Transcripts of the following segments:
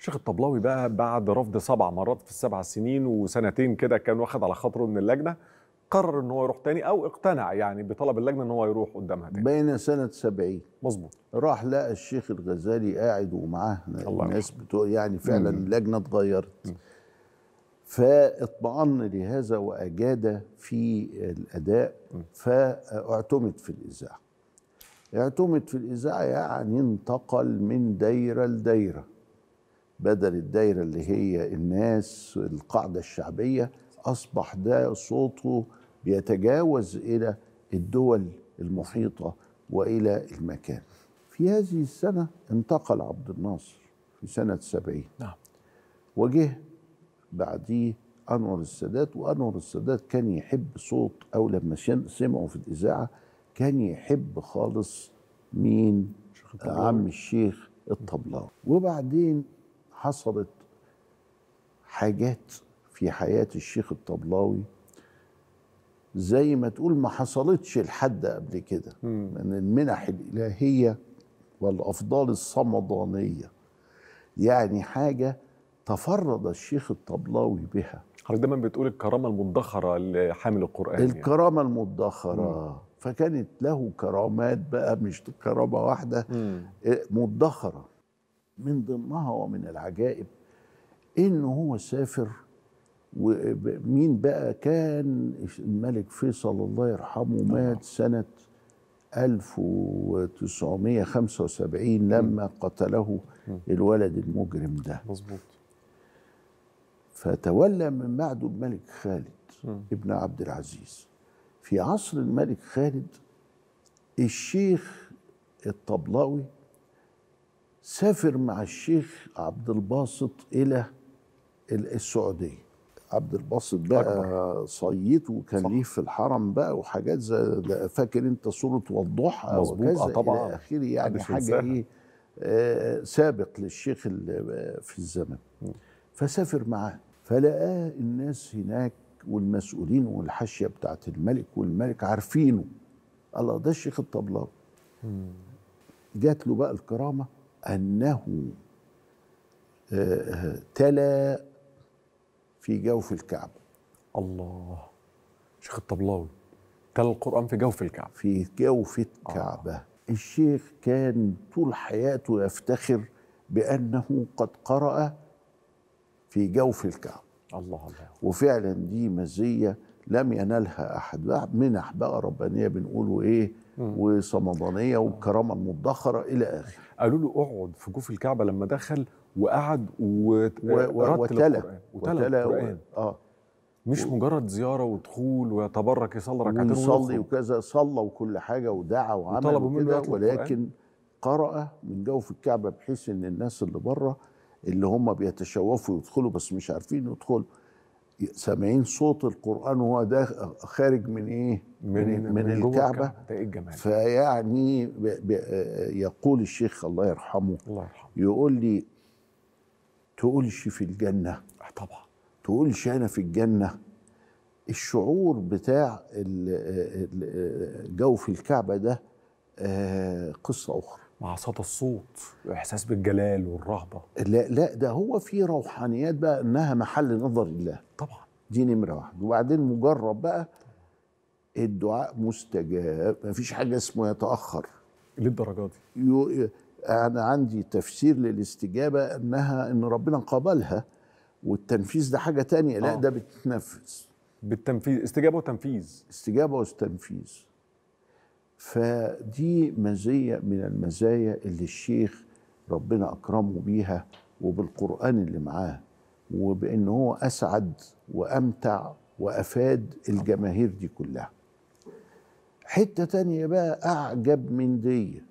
شيخ الطبلاوي بقى بعد رفض سبع مرات في السبع سنين وسنتين كده كان واخد على خاطره من اللجنه قرر ان هو يروح تاني او اقتنع يعني بطلب اللجنه ان هو يروح قدامها تاني بين سنه 70 مظبوط راح لقى الشيخ الغزالي قاعد ومعاه الناس بتوع يعني فعلا مم. اللجنه اتغيرت فاطمأن لهذا واجاد في الاداء فاعتمد في الاذاعه اعتمد في الاذاعه يعني انتقل من دايره لدايره بدل الدايرة اللي هي الناس القاعدة الشعبية أصبح ده صوته بيتجاوز إلى الدول المحيطة وإلى المكان في هذه السنة انتقل عبد الناصر في سنة سبعين نعم وجه بعديه أنور السادات وأنور السادات كان يحب صوت أو لما سمعوا في الإذاعة كان يحب خالص مين عم الشيخ الطبلاوي وبعدين حصلت حاجات في حياة الشيخ الطبلاوي زي ما تقول ما حصلتش لحد قبل كده من المنح الإلهية والأفضال الصمدانية يعني حاجة تفرد الشيخ الطبلاوي بها حضرتك دايما بتقول الكرامة المدخرة لحامل القرآن يعني. الكرامة المدخرة مم. فكانت له كرامات بقى مش كرامة واحدة آه، مدخرة من ضمنها ومن العجائب ان هو سافر ومين بقى كان الملك فيصل الله يرحمه مات سنه 1975 لما قتله الولد المجرم ده مظبوط فتولى من بعده الملك خالد ابن عبد العزيز في عصر الملك خالد الشيخ الطبلاوي سافر مع الشيخ عبد الباسط إلى السعودية عبد الباسط بقى صيت وكان ليه في الحرم بقى وحاجات زي فاكر انت صوره والضحى وكذا آه، طبعا الى اخره يعني حاجه ايه آه، سابق للشيخ آه، في الزمن فسافر معاه فلقاه الناس هناك والمسؤولين والحاشيه بتاعت الملك والملك عارفينه الله ده الشيخ الطبلاوي جات له بقى الكرامه أنه آه، تلا في جوف الكعبة الله شيخ الطبلاوي تلا القرآن في جوف الكعبة في جوف الكعبة آه. الشيخ كان طول حياته يفتخر بأنه قد قرأ في جوف الكعبة الله الله وفعلا دي مزية لم ينالها أحد منح بقى ربانية بنقوله إيه وصمدانيه والكرامه المدخره الى اخره قالوا له اقعد في جوف الكعبه لما دخل وقعد وتلا وتلا اه مش مجرد زياره ودخول ويتبرك يصلي ركعتين ويصلي وكذا صلى وكل حاجه ودعا وعمل وكده ولكن قرأ من جوف الكعبه بحيث ان الناس اللي بره اللي هم بيتشوفوا يدخلوا بس مش عارفين يدخلوا سامعين صوت القرآن وهو ده خارج من إيه؟ من, من, من الكعبة إيه الجمال فيعني يقول الشيخ الله يرحمه الله يرحمه يقول لي تقولش في الجنة آه، طبعا تقولش أنا في الجنة الشعور بتاع الجو في الكعبة ده آه، قصة أخرى مع صدى الصوت واحساس بالجلال والرهبه لا لا ده هو في روحانيات بقى انها محل نظر الله طبعا دي نمره واحد وبعدين مجرب بقى الدعاء مستجاب ما فيش حاجه اسمه يتاخر للدرجه دي يو... انا عندي تفسير للاستجابه انها ان ربنا قبلها والتنفيذ ده حاجه تانية آه. لا ده بتنفذ بالتنفيذ استجابه وتنفيذ استجابه وتنفيذ فدي مزية من المزايا اللي الشيخ ربنا أكرمه بيها وبالقرآن اللي معاه وبأن هو أسعد وأمتع وأفاد الجماهير دي كلها حتة تانية بقى أعجب من دي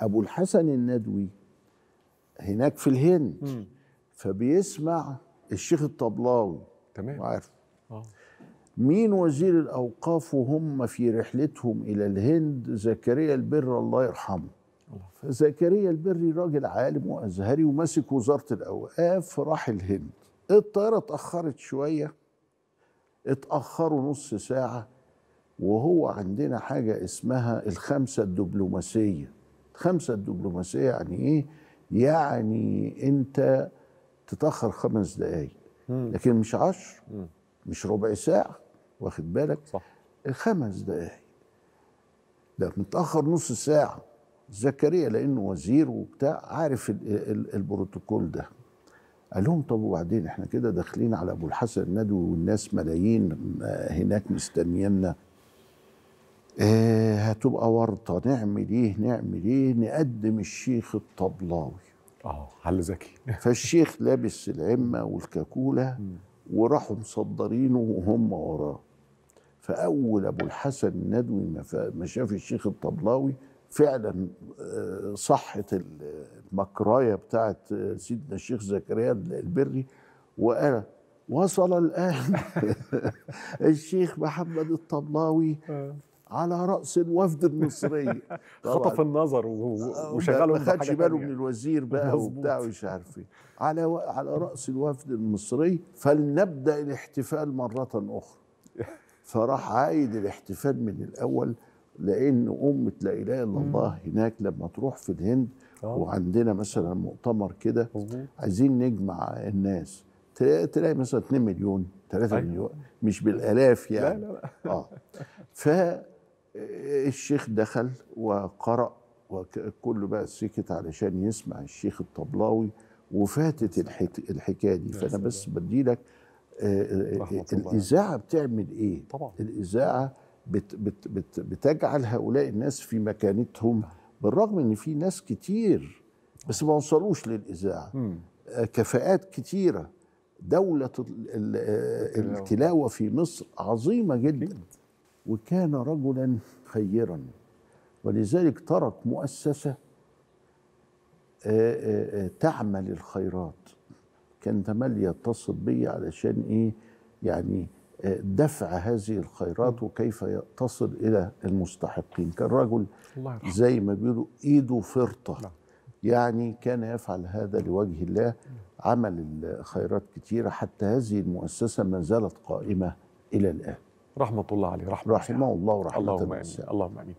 أبو الحسن الندوي هناك في الهند فبيسمع الشيخ الطبلاوي تمام عارف مين وزير الأوقاف وهم في رحلتهم إلى الهند زكريا البر الله يرحمه فزكريا البري راجل عالم وازهري وماسك وزاره الاوقاف راح الهند الطياره اتاخرت شويه اتاخروا نص ساعه وهو عندنا حاجه اسمها الخمسه الدبلوماسيه الخمسه الدبلوماسيه يعني ايه يعني انت تتاخر خمس دقايق لكن مش عشر مش ربع ساعه واخد بالك صح خمس دقائق ده متاخر نص ساعه زكريا لانه وزير وبتاع عارف البروتوكول ده قال لهم طب وبعدين احنا كده داخلين على ابو الحسن الندوي والناس ملايين هناك مستنيانا آه هتبقى ورطه نعمل ايه نعمل ايه نقدم الشيخ الطبلاوي اه حل زكي فالشيخ لابس العمه والكاكوله وراحوا مصدرينه وهم وراه فاول ابو الحسن الندوي ما شاف الشيخ الطبلاوي فعلا آه، صحت المكرايه بتاعت آه، سيدنا الشيخ زكريا البري وقال وصل الان الشيخ محمد الطبلاوي آه. على راس الوفد المصري خطف النظر آه، وشغله ما خدش باله من الوزير بقى وبتاع ومش عارف ايه على و... على راس الوفد المصري فلنبدا الاحتفال مره اخرى فراح عايد الاحتفال من الاول لان امه لا اله الا الله هناك لما تروح في الهند آه. وعندنا مثلا مؤتمر كده عايزين نجمع الناس تلاقي مثلا 2 مليون 3 أيوه. مليون مش بالالاف يعني لا لا اه ف الشيخ دخل وقرأ وكله بقى سكت علشان يسمع الشيخ الطبلاوي وفاتت الحكايه دي فانا بس بدي لك آه، آه، آه، الاذاعه بتعمل ايه؟ طبعا الاذاعه بت بت بت بتجعل هؤلاء الناس في مكانتهم نعم. بالرغم ان في ناس كتير بس ما وصلوش للاذاعه كفاءات كتيره دوله التلاوه في مصر عظيمه جدا وكان رجلا خيرا ولذلك ترك مؤسسه آه، آه، آه، تعمل الخيرات كان تمال يتصل بي علشان ايه يعني دفع هذه الخيرات وكيف تصل الى المستحقين كان رجل زي ما بيقولوا ايده فرطه نعم. يعني كان يفعل هذا لوجه الله عمل الخيرات كتيره حتى هذه المؤسسه ما زالت قائمه الى الان رحمة الله عليه رحمة رحمه الله رحمة الله اللهم آمين